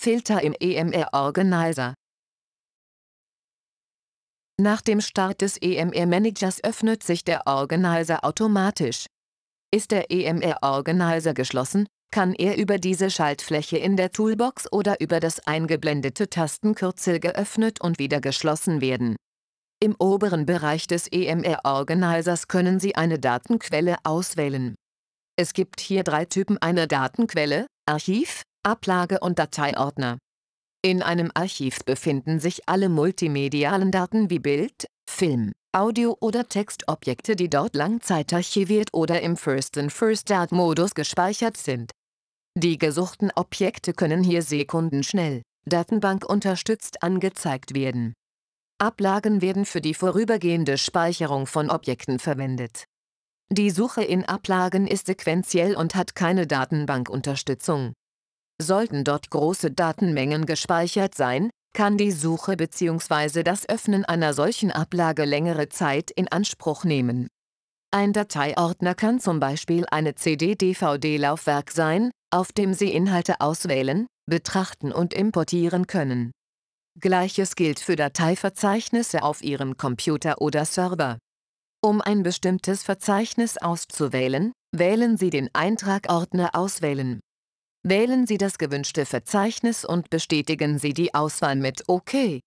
Filter im EMR Organizer. Nach dem Start des EMR Managers öffnet sich der Organizer automatisch. Ist der EMR Organizer geschlossen, kann er über diese Schaltfläche in der Toolbox oder über das eingeblendete Tastenkürzel geöffnet und wieder geschlossen werden. Im oberen Bereich des EMR Organizers können Sie eine Datenquelle auswählen. Es gibt hier drei Typen einer Datenquelle, Archiv, Ablage und Dateiordner. In einem Archiv befinden sich alle multimedialen Daten wie Bild, Film, Audio- oder Textobjekte, die dort langzeitarchiviert oder im First-in-First-Out-Modus gespeichert sind. Die gesuchten Objekte können hier sekundenschnell, Datenbank unterstützt angezeigt werden. Ablagen werden für die vorübergehende Speicherung von Objekten verwendet. Die Suche in Ablagen ist sequenziell und hat keine Datenbankunterstützung. Sollten dort große Datenmengen gespeichert sein, kann die Suche bzw. das Öffnen einer solchen Ablage längere Zeit in Anspruch nehmen. Ein Dateiordner kann zum Beispiel eine CD-DVD-Laufwerk sein, auf dem Sie Inhalte auswählen, betrachten und importieren können. Gleiches gilt für Dateiverzeichnisse auf Ihrem Computer oder Server. Um ein bestimmtes Verzeichnis auszuwählen, wählen Sie den Eintragordner Auswählen. Wählen Sie das gewünschte Verzeichnis und bestätigen Sie die Auswahl mit OK.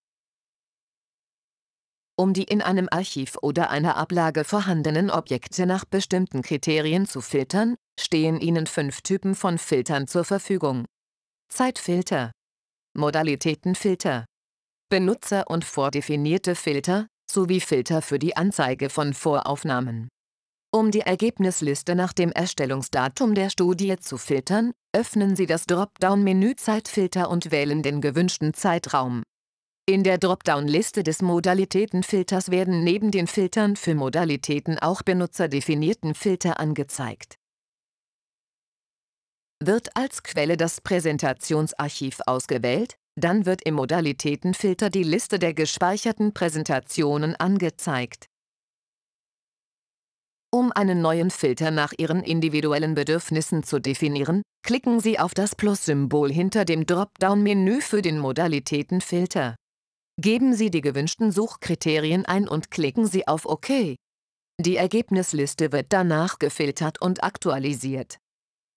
Um die in einem Archiv oder einer Ablage vorhandenen Objekte nach bestimmten Kriterien zu filtern, stehen Ihnen fünf Typen von Filtern zur Verfügung. Zeitfilter Modalitätenfilter Benutzer- und vordefinierte Filter sowie Filter für die Anzeige von Voraufnahmen. Um die Ergebnisliste nach dem Erstellungsdatum der Studie zu filtern, öffnen Sie das Dropdown-Menü Zeitfilter und wählen den gewünschten Zeitraum. In der Dropdown-Liste des Modalitätenfilters werden neben den Filtern für Modalitäten auch benutzerdefinierten Filter angezeigt. Wird als Quelle das Präsentationsarchiv ausgewählt, dann wird im Modalitätenfilter die Liste der gespeicherten Präsentationen angezeigt. Um einen neuen Filter nach Ihren individuellen Bedürfnissen zu definieren, klicken Sie auf das Plus-Symbol hinter dem Dropdown-Menü für den Modalitäten-Filter. Geben Sie die gewünschten Suchkriterien ein und klicken Sie auf OK. Die Ergebnisliste wird danach gefiltert und aktualisiert.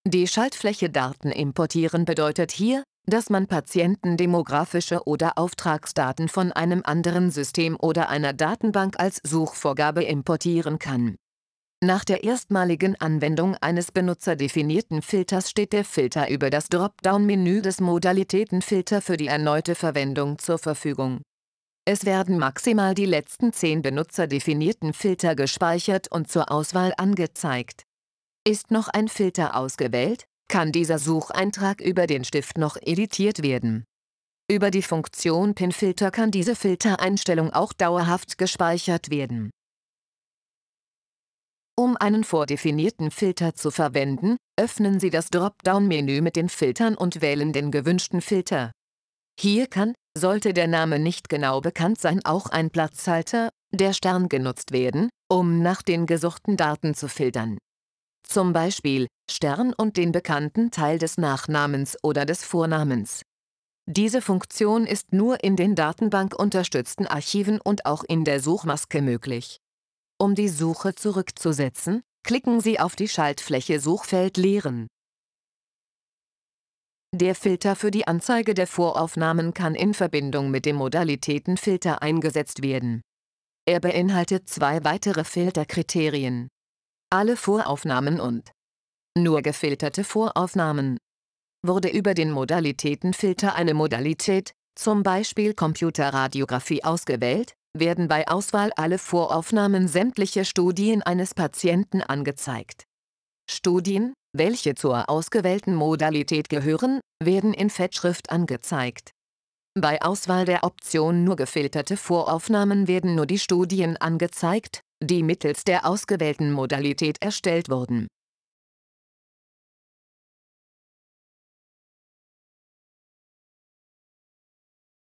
Die Schaltfläche Daten importieren bedeutet hier, dass man Patienten demografische oder Auftragsdaten von einem anderen System oder einer Datenbank als Suchvorgabe importieren kann. Nach der erstmaligen Anwendung eines benutzerdefinierten Filters steht der Filter über das Dropdown-Menü des Modalitätenfilter für die erneute Verwendung zur Verfügung. Es werden maximal die letzten zehn benutzerdefinierten Filter gespeichert und zur Auswahl angezeigt. Ist noch ein Filter ausgewählt, kann dieser Sucheintrag über den Stift noch editiert werden. Über die Funktion PIN-Filter kann diese Filtereinstellung auch dauerhaft gespeichert werden um einen vordefinierten Filter zu verwenden, öffnen Sie das Dropdown-Menü mit den Filtern und wählen den gewünschten Filter. Hier kann, sollte der Name nicht genau bekannt sein, auch ein Platzhalter, der Stern genutzt werden, um nach den gesuchten Daten zu filtern. Zum Beispiel Stern und den bekannten Teil des Nachnamens oder des Vornamens. Diese Funktion ist nur in den Datenbank unterstützten Archiven und auch in der Suchmaske möglich. Um die Suche zurückzusetzen, klicken Sie auf die Schaltfläche Suchfeld leeren. Der Filter für die Anzeige der Voraufnahmen kann in Verbindung mit dem Modalitätenfilter eingesetzt werden. Er beinhaltet zwei weitere Filterkriterien. Alle Voraufnahmen und nur gefilterte Voraufnahmen. Wurde über den Modalitätenfilter eine Modalität, zum Beispiel Computerradiographie ausgewählt, werden bei Auswahl alle Voraufnahmen sämtlicher Studien eines Patienten angezeigt. Studien, welche zur ausgewählten Modalität gehören, werden in Fettschrift angezeigt. Bei Auswahl der Option nur gefilterte Voraufnahmen werden nur die Studien angezeigt, die mittels der ausgewählten Modalität erstellt wurden